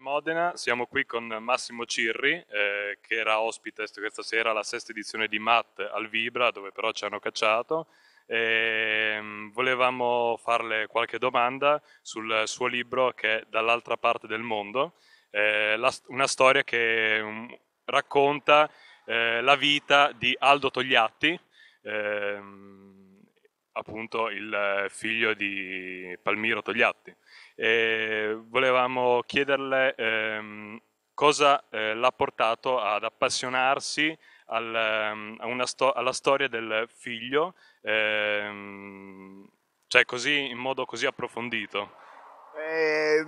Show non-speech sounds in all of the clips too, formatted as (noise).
Modena, siamo qui con Massimo Cirri, eh, che era ospite questa sera alla sesta edizione di MAT al Vibra, dove però ci hanno cacciato. E ehm, volevamo farle qualche domanda sul suo libro che è Dall'altra parte del mondo, eh, la, una storia che um, racconta eh, la vita di Aldo Togliatti, ehm, appunto il eh, figlio di Palmiro Togliatti e volevamo chiederle ehm, cosa eh, l'ha portato ad appassionarsi al, ehm, sto- alla storia del figlio, ehm, cioè così, in modo così approfondito. Eh,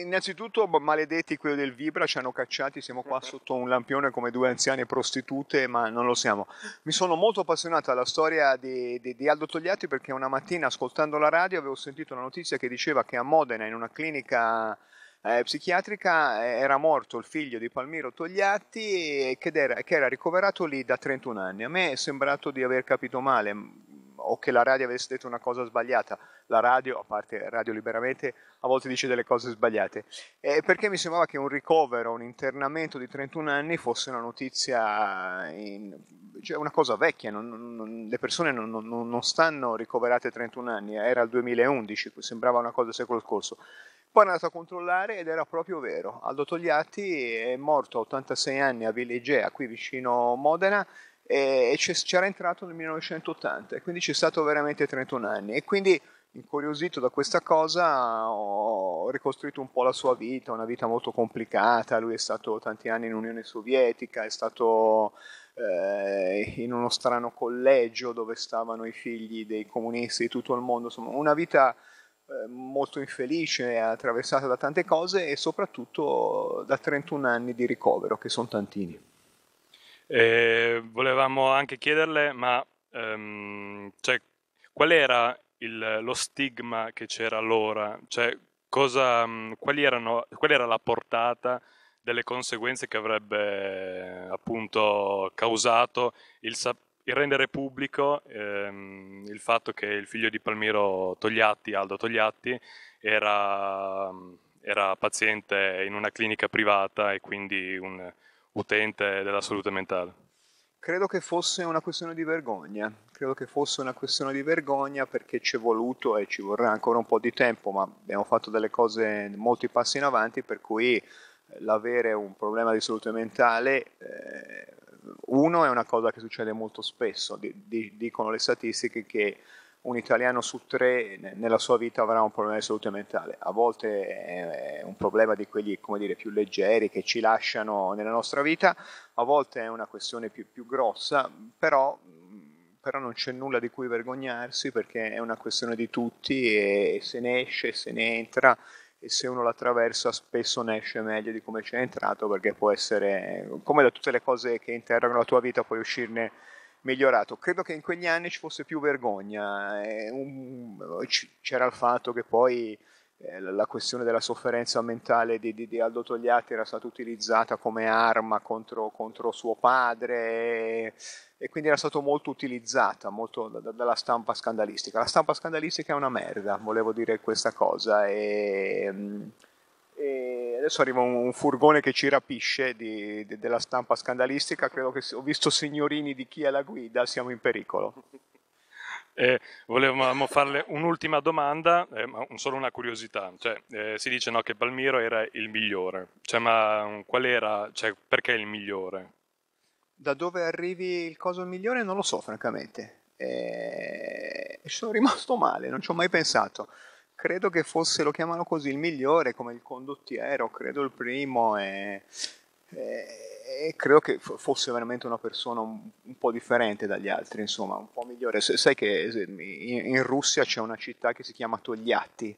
innanzitutto boh, maledetti quelli del Vibra ci hanno cacciati, siamo qua mhm. sotto un lampione come due anziane prostitute, ma non lo siamo. Mi sono molto appassionato alla storia di, di, di Aldo Togliatti perché una mattina ascoltando la radio avevo sentito una notizia che diceva che a Modena in una clinica eh, psichiatrica eh, era morto il figlio di Palmiro Togliatti che era, che era ricoverato lì da 31 anni. A me è sembrato di aver capito male, o che la radio avesse detto una cosa sbagliata. La radio, a parte radio liberamente, a volte dice delle cose sbagliate. Eh, perché mi sembrava che un ricovero, un internamento di 31 anni fosse una notizia, in, cioè una cosa vecchia, non, non, le persone non, non, stanno ricoverate 31 anni, eh, era il 2011, sembrava una cosa del secolo scorso. Poi è andato a controllare ed era proprio vero. Aldo Togliatti è morto a 86 anni a Villegea, qui vicino Modena, e, e c'era entrato nel 1980 e quindi c'è stato veramente 31 anni e quindi incuriosito da questa cosa ho ricostruito un po' la sua vita, una vita molto complicata, lui è stato tanti anni in Unione Sovietica, è stato eh, in uno strano collegio dove stavano i figli dei comunisti di tutto il mondo, insomma una vita eh, molto infelice, attraversata da tante cose e soprattutto da 31 anni di ricovero, che sono tantini. E eh, volevamo anche chiederle, ma um, cioè, qual era il, lo stigma che c'era allora? Cioè, cosa, mm, quali erano, qual era la portata delle conseguenze che avrebbe appunto causato il, il rendere pubblico ehm, il fatto che il figlio di Palmiro Togliatti, Aldo Togliatti, era, era paziente in una clinica privata e quindi un, utente della salute mentale? Credo che fosse una questione di vergogna, credo che fosse una questione di vergogna perché ci è voluto e ci vorrà ancora un po' di tempo, ma abbiamo fatto delle cose, molti passi in avanti per cui eh, l'avere un problema di salute mentale, eh, uno è una cosa che succede molto spesso, di, di, dicono le statistiche che un italiano su tre nella sua vita avrà un problema di salute mentale. A volte è un problema di quelli dire, più leggeri che ci lasciano nella nostra vita, a volte è una questione più, più grossa, però, però, non c'è nulla di cui vergognarsi perché è una questione di tutti e se ne esce, se ne entra e se uno l'attraversa spesso ne esce meglio di come ci è entrato perché può essere, come da tutte le cose che interrogano la tua vita, puoi uscirne migliorato. Credo che in quegli anni ci fosse più vergogna, eh, c'era il fatto che poi eh, la questione della sofferenza mentale di, di, di Aldo Togliatti era stata utilizzata come arma contro, contro suo padre e quindi era stata molto utilizzata molto da, dalla stampa scandalistica. La stampa scandalistica è una merda, volevo dire questa cosa. E, mm, e adesso arriva un, furgone che ci rapisce di, di, della stampa scandalistica. Credo che ho visto signorini di chi è la guida, siamo in pericolo. (laughs) Eh, volevamo farle un'ultima domanda, eh, ma solo una curiosità. Cioè, eh, si dice no, che Palmiro era il migliore, cioè, ma mm, qual era, cioè, perché il migliore? Da dove arrivi il coso migliore non lo so, francamente. ci eh, sono rimasto male, non ci ho mai pensato credo che fosse, lo chiamano così, il migliore come il condottiero, credo il primo e, e, e credo che fosse veramente una persona un, un, po' differente dagli altri, insomma, un po' migliore. sai che in, in Russia c'è una città che si chiama Togliatti,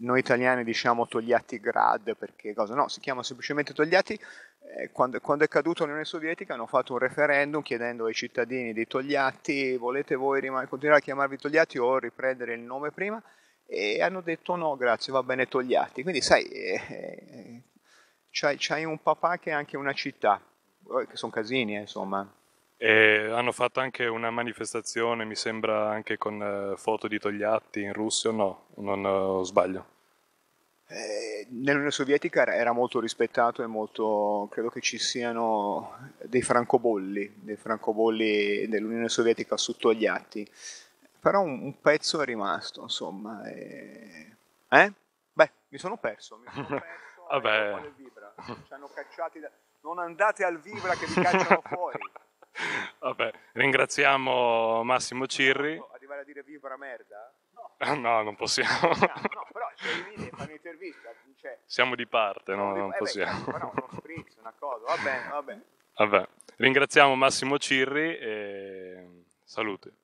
noi italiani diciamo Togliatti Grad perché cosa? No, si chiama semplicemente Togliatti. Eh, quando, quando, è caduto l'Unione Sovietica hanno fatto un referendum chiedendo ai cittadini di Togliatti volete voi rim- continuare a chiamarvi Togliatti o riprendere il nome prima? e hanno detto no grazie va bene Togliatti quindi sai eh, eh, c'hai, c'hai, un papà che è anche una città eh, che sono casini eh, insomma e hanno fatto anche una manifestazione mi sembra anche con eh, foto di Togliatti in Russia no non sbaglio eh, Nell'Unione Sovietica era molto rispettato e molto, credo che ci siano dei francobolli, dei francobolli dell'Unione Sovietica su Togliatti però un, un pezzo è rimasto, insomma. E... Eh? Beh, mi sono perso, mi sono (laughs) perso. Vabbè. vibra. Ci hanno cacciati da... Non andate al Vibra che vi (laughs) cacciano fuori. Vabbè, ringraziamo Massimo Cirri. Arrivare a dire Vibra merda? No, (laughs) ah, no non possiamo. No, no però sei lì e fa un'intervista. Cioè... Siamo di parte, no, non eh possiamo. Beh, però uno spritz, una cosa, va bene, va bene. Vabbè, ringraziamo Massimo Cirri e salute.